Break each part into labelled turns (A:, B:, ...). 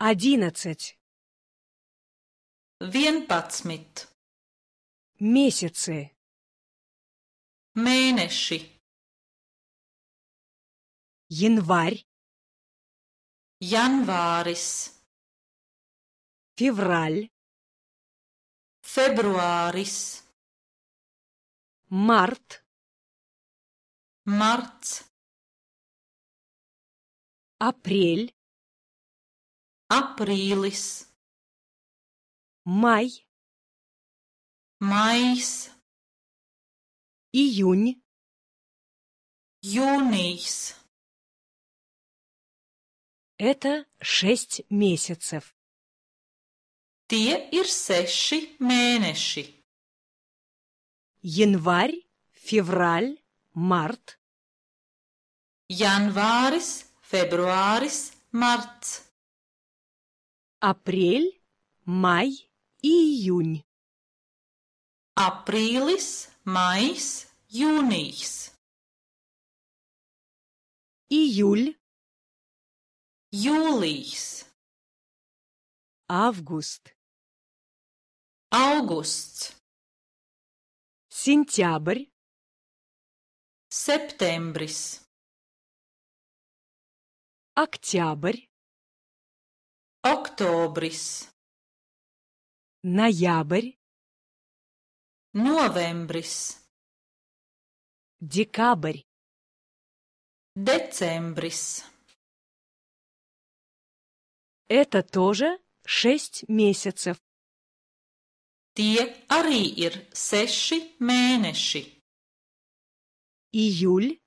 A: Одиннадцать. Vienpadsmit. Месяцы. Mēneši. Январь. январис. Февраль. февруарис. Март. Март. Апрель aprīlis, май, mais, июнь, jūnijs. Это шесть месяцев. Tie ir seši mēneši. Январь, февраль, март. Janvāris, februāris, marts. Апрель, май и июнь. Aprīlis, mais, jūnijs. Июль. Jūlijs. Август. Augusts. Сентябрь. Септембрис. Октябрь. Oktobris. Ноябрь. Novembris. Декабрь. Децембрис. Это тоже шесть месяцев. Tie arī ir seši mēneši. Июль,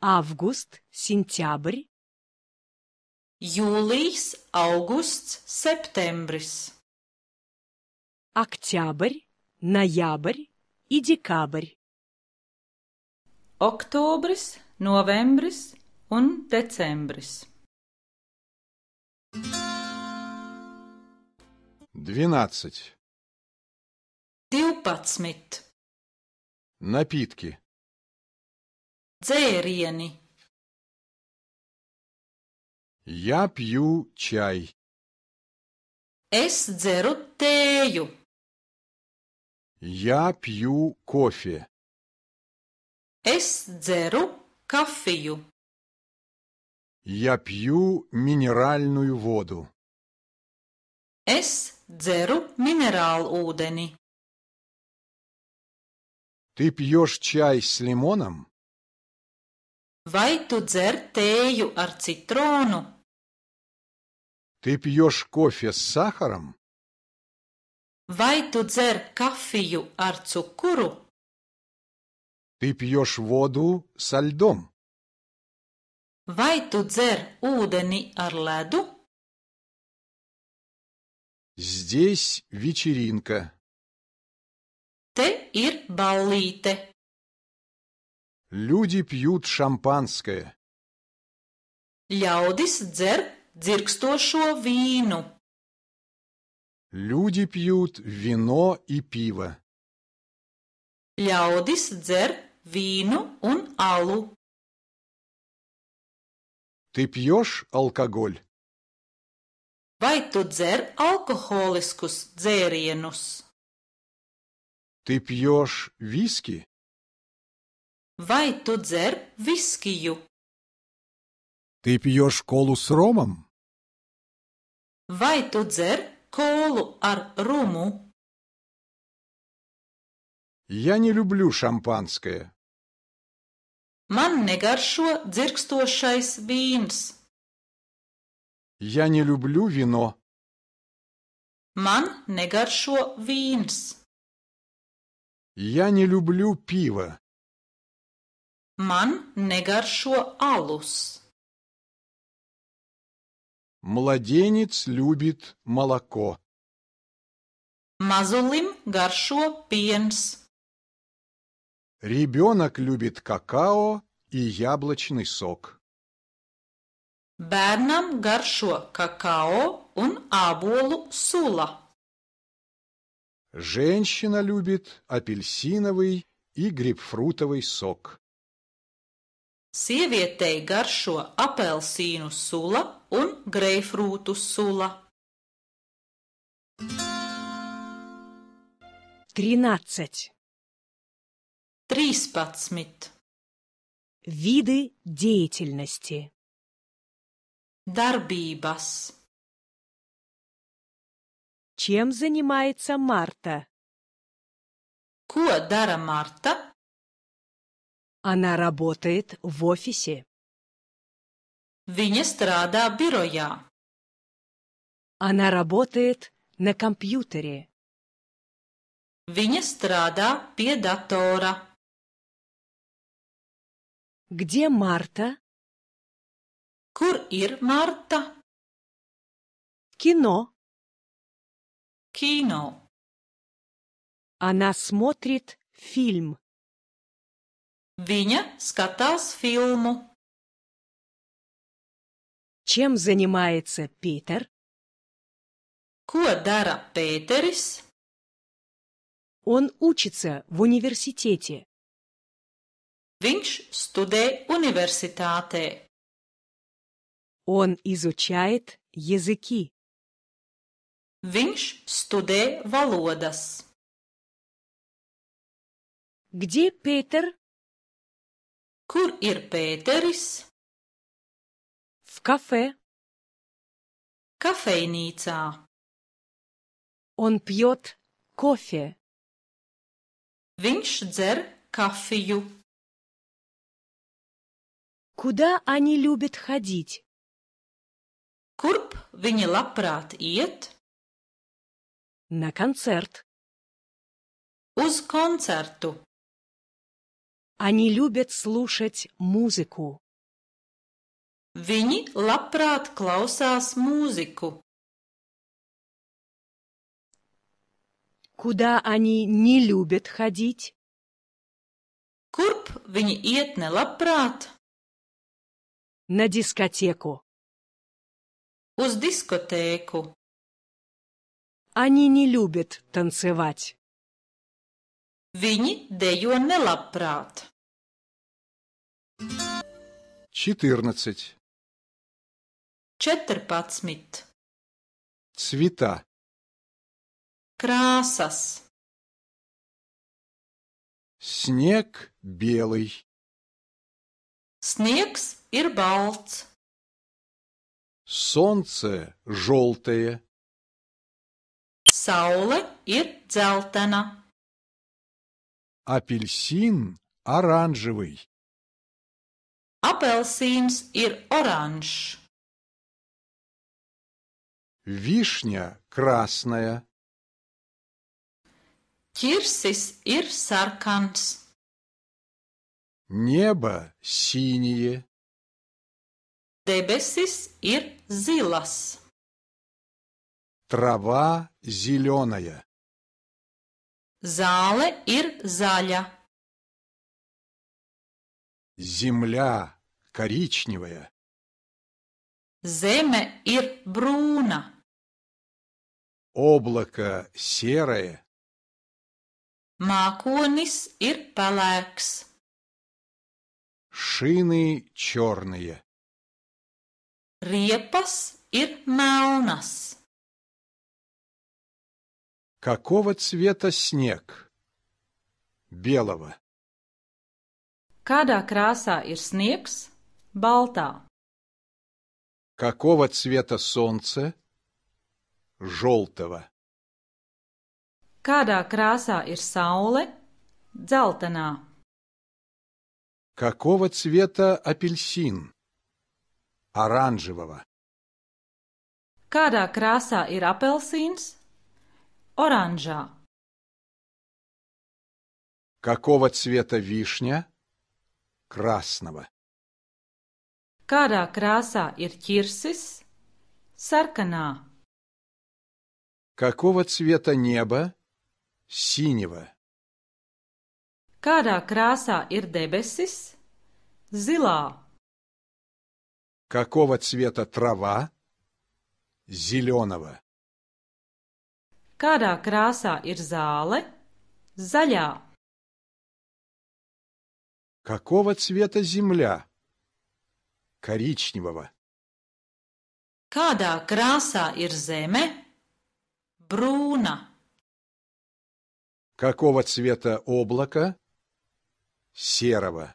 A: август, сентябрь, Jūlijs, augusts, septembris. Октябрь, ноябрь и декабрь.
B: Oktobris, novembris un
A: decembris.
C: 12.
A: 12.
C: Напитки.
A: Dzērieni.
D: Я пью чай.
A: Es dzeru tēju.
D: Я пью кофе.
A: Es dzeru kafiju.
C: Я пью минеральную воду.
A: Es dzeru minerālūdeni.
D: Ты пьешь чай с лимоном?
A: Vai tu dzer tēju ar citronu?
D: Ты пьешь кофе с сахаром?
A: Vai tu dzer kafiju ar cukuru?
D: Ты пьешь воду со льдом?
A: Vai tu dzer ūdeni ar ledu?
C: Здесь вечеринка. Te ir ballīte.
D: Люди пьют шампанское.
A: Ļaudis dzer dzirkstošo vīnu.
D: Люди пьют вино и пиво.
A: Ļaudis dzer vīnu un alu.
D: Ты пьешь алкоголь?
A: Vai tu dzer alkoholiskus dzērienus?
D: Ты пьешь виски?
A: Vai tu dzer viskiju?
C: Ты пьешь колу с ромом?
A: Vai tu dzer kolu ar rumu?
D: Я не люблю шампанское.
A: Man negaršo dzirkstošais vīns.
C: Я не люблю вино.
A: Man negaršo vīns.
D: Я не люблю пиво.
A: Man negaršo alus.
C: Младенец любит молоко.
D: Мазулим гаршо пиенс. Ребенок любит какао и яблочный сок.
A: Бернам гаршо какао он аболу сула.
D: Женщина любит апельсиновый и грейпфрутовый сок. Sievietei garšo apelsīnu
A: sula un greifrūtu sula. 13. 13. Виды деятельности. Дарбибас. Чем занимается Марта? Ко дара Марта? Она работает в офисе. Viņa strādā birojā. Она работает на компьютере. Viņa strādā pie Где Марта? Kur ir Марта? Кино. Кино. Она смотрит фильм. Viņa skatās filmu. Чем занимается Питер? Ko dara Pēteris? Он учится в университете. Viņš studē universitātē. Он изучает языки. Viņš studē valodas. Где Петер Kur ir Pēteris? В кафе. Kafejnīcā. Он пьет кофе. Viņš dzer kafiju. Куда они любят ходить? Kurp viņi labprāt iet? На концерт. Uz koncertu. Они любят слушать музыку. Viņi labprāt klausās mūziku. Куда они не любят ходить? Kurp viņi iet nelabprāt? На дискотеку. Uz diskotēku. Они не любят танцевать. Viņi dejo nelabprāt
D: четырнадцать,
A: četrpadsmit,
C: цвета,
A: krāsas,
C: снег белый,
A: снегс ir balts,
D: солнце желтое,
A: saule ir dzeltena,
D: апельсин оранжевый.
A: Apelsīns ир oranžs.
D: Вишня красная.
A: Кирсис ир sarkans.
C: Небо синее.
A: Дебесис ир зилас.
D: Трава зеленая.
A: Зала ир zaļa.
C: Земля коричневая.
A: Земе ир бруна.
D: Облако серое.
A: Маконис ир палекс.
D: Шины черные.
A: Репас ир маунас.
D: Какого цвета снег? Белого.
B: Kādā krāsā ir sniegs? Baltā.
D: Какого цвета солнце? Желтого.
B: Kādā krāsā ir saule? Dzeltenā.
D: Какого цвета апельсин? Оранжевого.
B: Kādā krāsā ir apelsīns? Оранжā.
D: Какого цвета вишня? красного.
B: Kādā krāsā ir ķirsis? Sarkanā.
D: Какого цвета небо? Синего.
B: Kādā krāsā ir debesis? Zilā.
D: Какого цвета трава? Зеленого.
B: Kādā krāsā ir zāle? Zaļā.
D: Какого цвета земля? Коричневого.
A: Kādā краса ирземе? Бруна.
D: Какого цвета облака? Серого.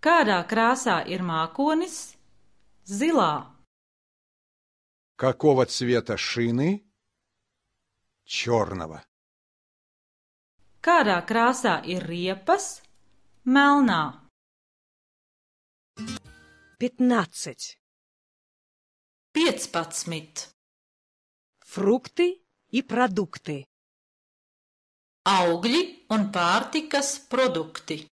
B: Kādā краса ir mākonis?
D: Какого цвета шины? Черного.
B: Kādā краса ir
A: riepas? Melnā. Пятнадцать. Пецпацмит. Фрукты и продукты. Аугли он партикас продукты.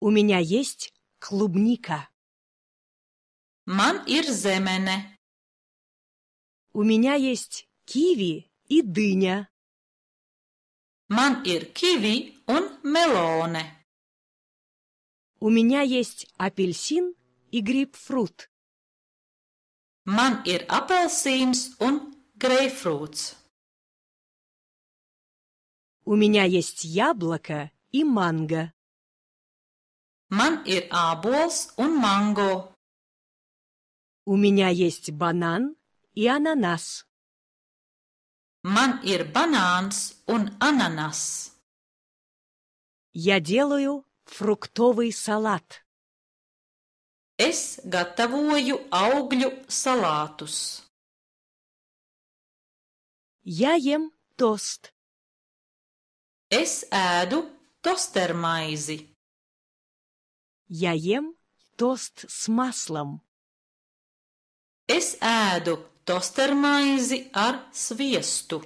A: У меня есть клубника. Man ir zemene. У меня есть киви и дыня. Man ir kivi un melone. У меня есть апельсин и грейпфрут. Man ir apelsīns un грейпфрутс. У меня есть яблоко и манго. Man ir ābols un mango. У меня есть банан и ананас. Man ir banāns un ananas. Я делаю фруктовый салат. Es gatavoju augļu salātus. Я ем тост. Es ēdu tostermaizi. Я ем тост с маслом. Es ēdu Tostermaizi ar свесту.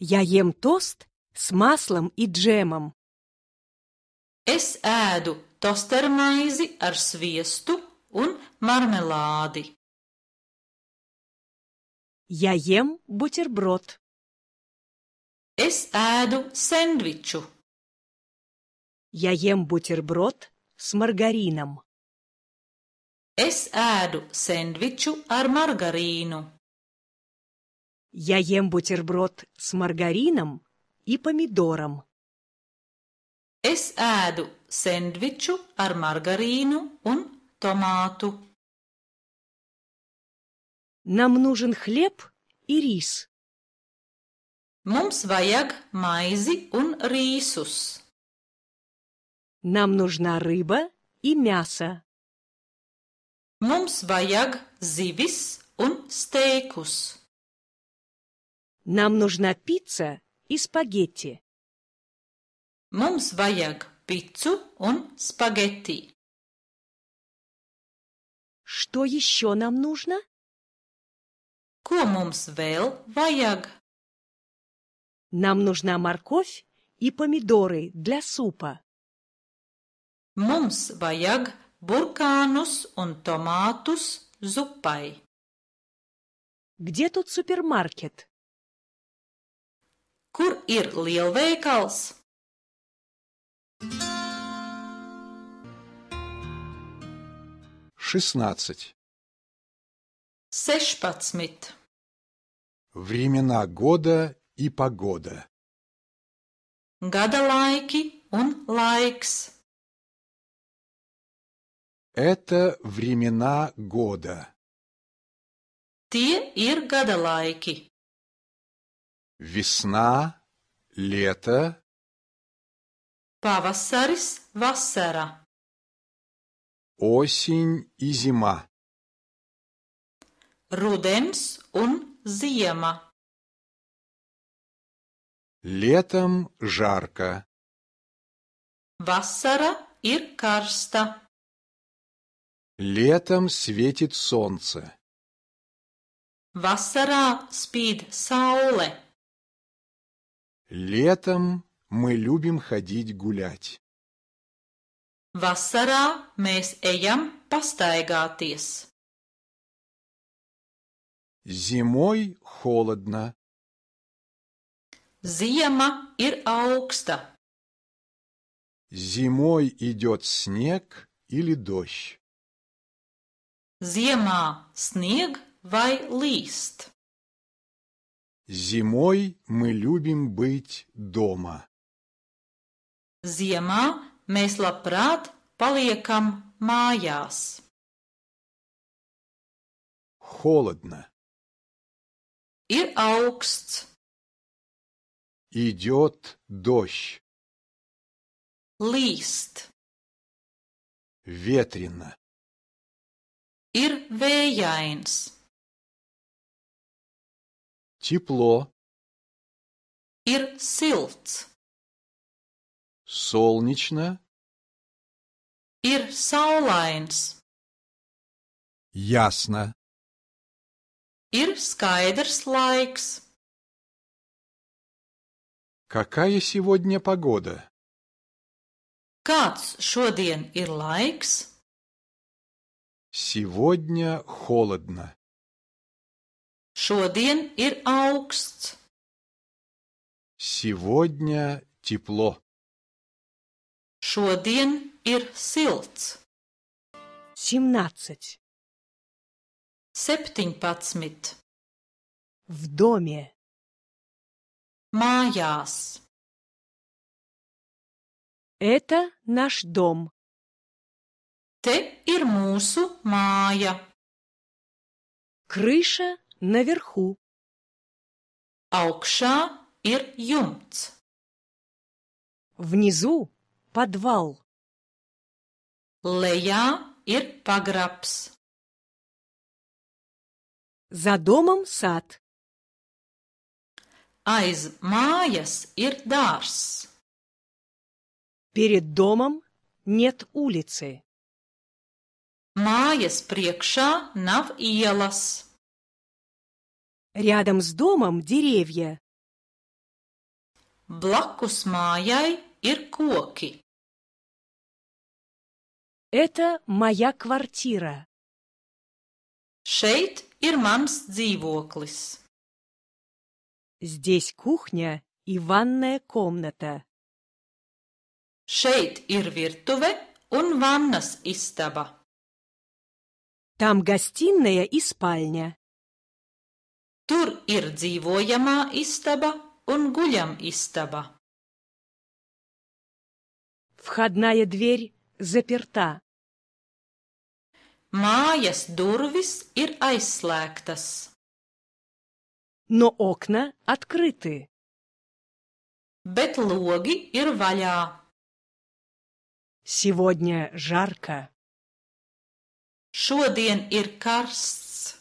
A: Я ем тост с маслом и джемом. Es ēdu tostermaizi ar sviestu un marmelādi. Я ем бутерброд. Es ēdu sendviču. Я ем бутерброд с маргарином. Es ēdu sendviču ar margarīnu. Я ем бутерброд с маргарином и помидором. Es ēdu sendviču ar margarīnu un tomātu. Нам нужен хлеб и рис. Mums vajag maizi un rīsus. Нам нужна рыба и мясо. Mums vajag zivis un steikus. Нам нужна пицца и спагетти. Mums vajag pizzu un spaghetti. Что еще нам нужно? Ko mums vēl vajag? Нам нужна морковь и помидоры для супа. Mums vajag burkānus un томатус зупай. Где тут супермаркет? Kur ir lielveikals?
D: Шестнадцать.
A: Сешпацмит.
D: Времена года и погода.
A: Гадалайки он лайкс.
D: Это времена года.
A: Те ир гадалайки.
D: Весна, лето.
A: Павасарис вассера,
C: Осень и зима.
A: Руденс ун зима.
C: Летом жарко.
A: Васара ир карста.
C: Летом светит солнце.
A: Васара спид сауле.
D: Летом мы любим ходить гулять.
A: Васара мэс эям пастайгатис.
D: Зимой холодно.
A: Зиема ир аукста.
D: Зимой идет снег или дождь.
A: Ziemā snieg vai līst?
D: Зимой мы любим быть дома.
A: Ziemā mēs labprāt paliekam mājās.
C: Холодно. Ir
A: augsts.
C: Идет дождь.
A: Лист.
C: Ветрено.
A: Ir vējains.
C: Тепло.
A: Ir silts.
C: Солнечно.
A: Ir saulains.
C: Ясно.
A: Ir skaidrs laiks.
D: Какая сегодня погода?
A: Kāds šodien ir laiks?
D: Сегодня холодно.
C: Шоден ир
A: аукст.
D: Сегодня тепло.
A: Шоден ир силц. Семнадцать. Септиньпацмит. В доме. Маяс. Это наш дом. Te ir mūsu māja. Крыша наверху. Augšā ir jumts. Внизу подвал. Лея ir пограбс За домом сад. Aiz mājas ир дарс Перед домом нет улицы. Mājas priekšā nav ielas. Рядом с домом деревья. Blakus mājai ir koki. Это моя квартира. Šeit ir mans dzīvoklis. Здесь кухня и ванная комната. Šeit ir virtuve un vannas istaba. Там гостиная и спальня. Tur ir dzīvojamā istaba un guļam istaba. Входная дверь заперта. Mājas durvis ir aizslēgtas. Но окна открыты. Bet logi ir vaļā. Сегодня жарко. Šodien ir karsts.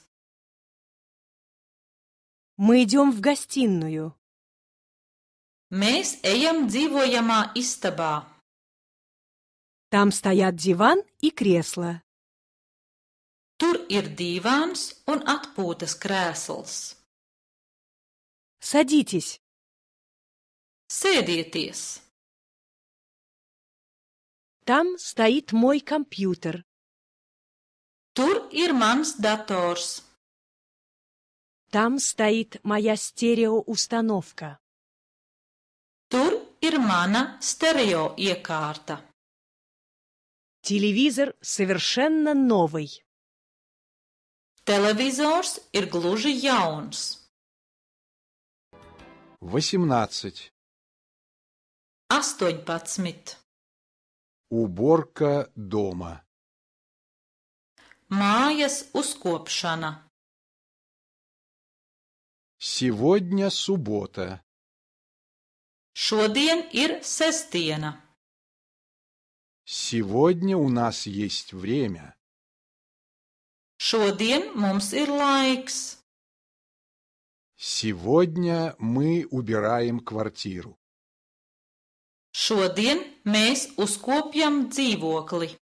A: Мы идем в гостиную. Mēs ejam dzīvojamā istabā. Там стоят диван и кресло. Tur ir dīvāns un atpūtas krēsls. Садитесь. Sēdieties. Там стоит мой компьютер. Тур Ирманс Даторс. Там стоит моя стереоустановка. Tur ir mana стереоiekkārta. Телевизор совершенно новый. Телевизорс ирглужи Яунс.
D: Восемнадцать.
A: 18. 18.
C: Уборка дома.
A: Mājas uzkopšana
D: Сегодня суббота.
A: Šodien ir sestdiena.
D: Сегодня у нас есть время. Šodien mums ir laiks. Сегодня мы убираем квартиру.
A: Šodien mēs uzkopjam dzīvokli.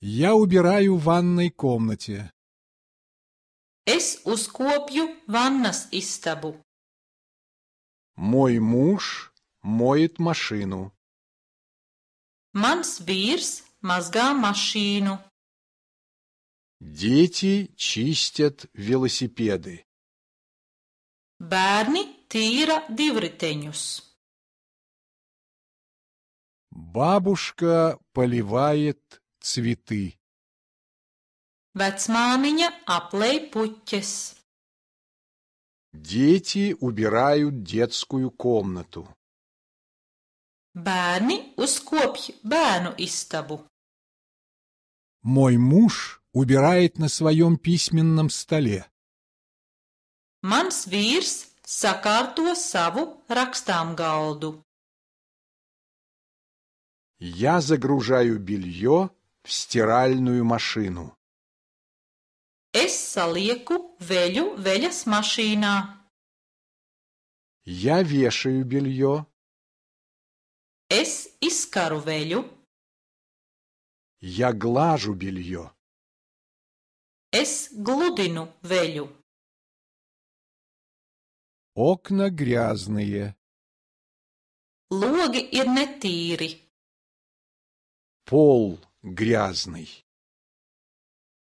D: Я убираю в ванной комнате.
A: Es uzkopju vannas istabu.
D: Мой муж моет машину.
A: Mans vīrs mazgā mašīnu.
D: Дети чистят велосипеды.
A: Bērni tīra divriteņus.
D: Бабушка поливает цветы.
A: Vecmāmiņa aplej puķes.
D: Дети убирают детскую комнату.
A: Bērni uzkopj bērnu istabu.
D: Мой муж убирает на своем письменном столе.
A: Mans vīrs sakārto savu rakstāmgaldu.
D: Я загружаю белье в стиральную машину.
A: Es salieku veļu veļas mašīnā.
D: Я вешаю белье.
A: Es izskaru veļu.
C: Я глажу белье.
A: Es глудину велю.
C: Окна грязные.
A: Логи и нетири.
C: Пол грязный.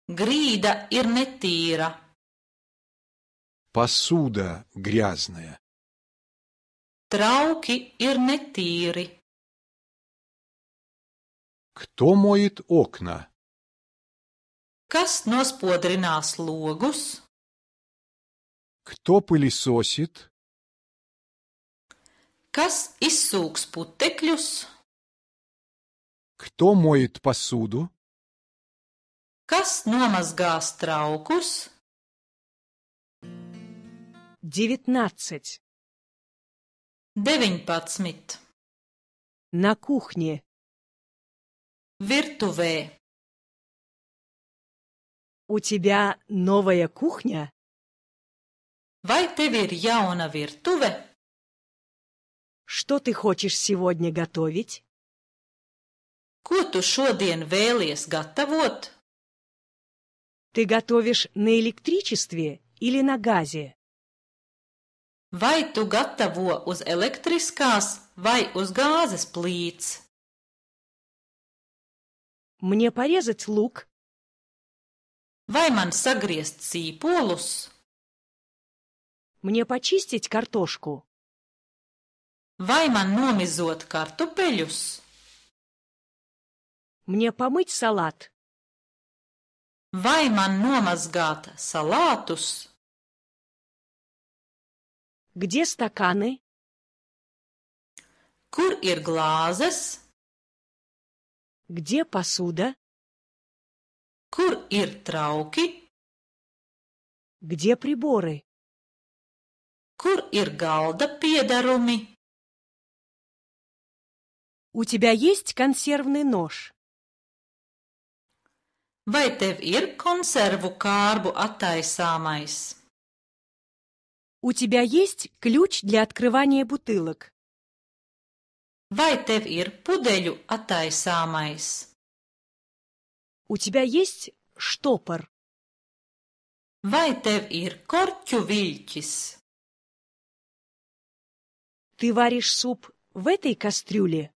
A: Грида ирнетира.
C: Посуда грязная.
A: Трауки ирнетиры.
C: Кто моет окна?
A: Kas nospodrinās logus?
C: Кто пылесосит?
A: Кас Kas izsūks putekļus?
D: Кто моет посуду?
A: Kas nomazgā Страукус. Девятнадцать. Девинпацмит. На кухне. Виртуве. У тебя новая кухня? Вай tev ir jauna virtuve? Что ты хочешь сегодня готовить? Ko tu šodien vēlies gatavot? Ты готовишь на электричестве или на газе? Vai tu gatavo uz elektriskās vai uz gāzes plīts? Мне порезать лук? Vai man sagriezt sīpolus? Мне почистить картошку? Vai man nomizot kartupeļus? Мне помыть салат? Vai man nomazgāt salātus? Где стаканы? Kur ir glāzes? Где посуда? Kur ir trauki? Где приборы? Kur ir galda piedarumi? У тебя есть консервный нож? Vai tev ir konservu kārbu attaisāmais? У тебя есть ключ для открывания бутылок? Vai tev ir pudeļu attaisāmais? У тебя есть штопор? Vai tev ir korķu viļķis? Ты варишь суп в этой кастрюле?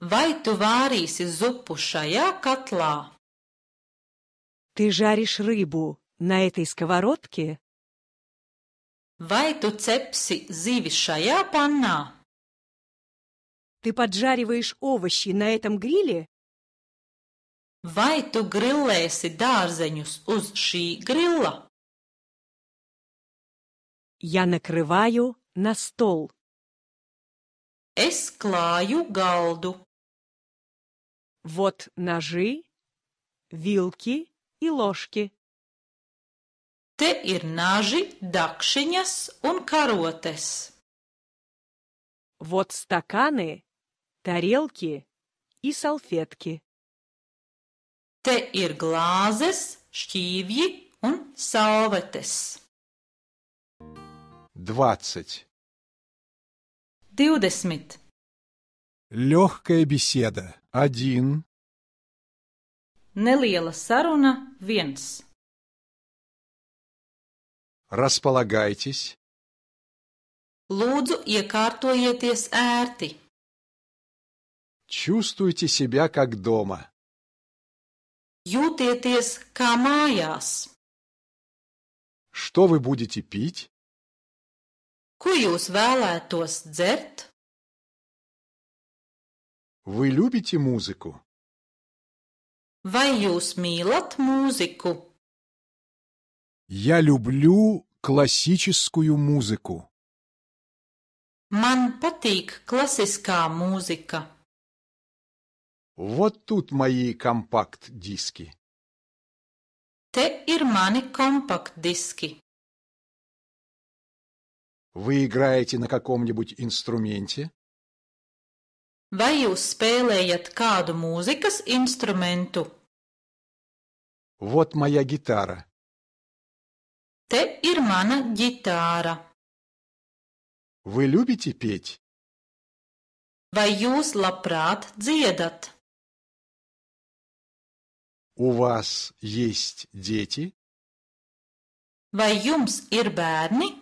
A: Vai tu vārīsi zupu šajā котлā? Ты жаришь рыбу на этой сковородке? Vai tu cepsi zivi šajā pannā? Ты поджариваешь овощи на этом гриле? Vai tu grillēsi dārzeņus uz šī grilla? Я накрываю на стол. Es klāju galdu. Вот ножи, вилки и ложки. Te ir naži, dakšiņas он karotes. Вот стаканы, тарелки и салфетки. Те ир глазес šķīvji он salvetes.
D: Двадцать.
A: 20.
D: Легкая беседа.
C: Один.
A: Neliela saruna viens.
C: Располагайтесь.
A: Лūdzu, iekārtojieties ērti.
D: Чувствуйте себя как дома.
A: Jūtieties kā mājās.
D: Что вы будете пить?
A: Ko jūs vēlētos dzert?
D: Вы любите музыку?
A: Vai jūs mīlat
D: Я люблю классическую музыку.
A: Man patīk klasiskā mūzika.
D: Вот тут мои компакт-диски.
A: Te ir mani kompakt
D: Вы играете на каком-нибудь инструменте?
A: Vai jūs spēlējat kādu mūzikas instrumentu?
D: Вот моя гитара.
A: Te ir mana ģitāra.
C: Вы любите петь?
A: Vai jūs labprāt dziedat?
C: У вас есть дети?
A: Vai jums ir bērni?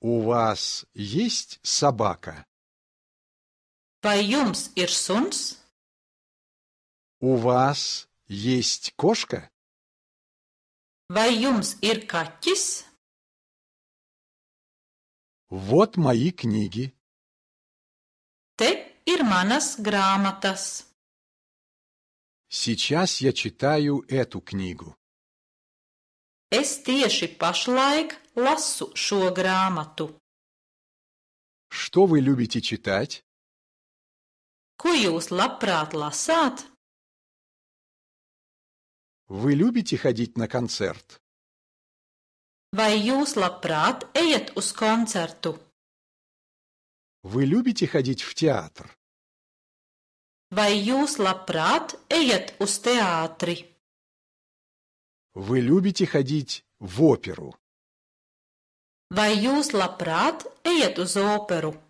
D: У вас есть собака? Vai jums ir suns? У вас есть кошка?
C: Vai jums ir kaķis?
D: Вот мои книги.
A: Te ir manas grāmatas.
D: Сейчас я читаю эту книгу.
A: Es tieši pašlaik lasu šo grāmatu.
C: Что вы любите читать?
A: Ko jūs labprāt lasāt?
D: Вы любите ходить на концерт?
A: Vai jūs labprāt ejat uz koncertu?
D: Вы любите ходить в театр?
A: Vai jūs labprāt ejat uz teātri?
D: Вы любите ходить в оперу?
A: Vai jūs labprāt ejat uz operu?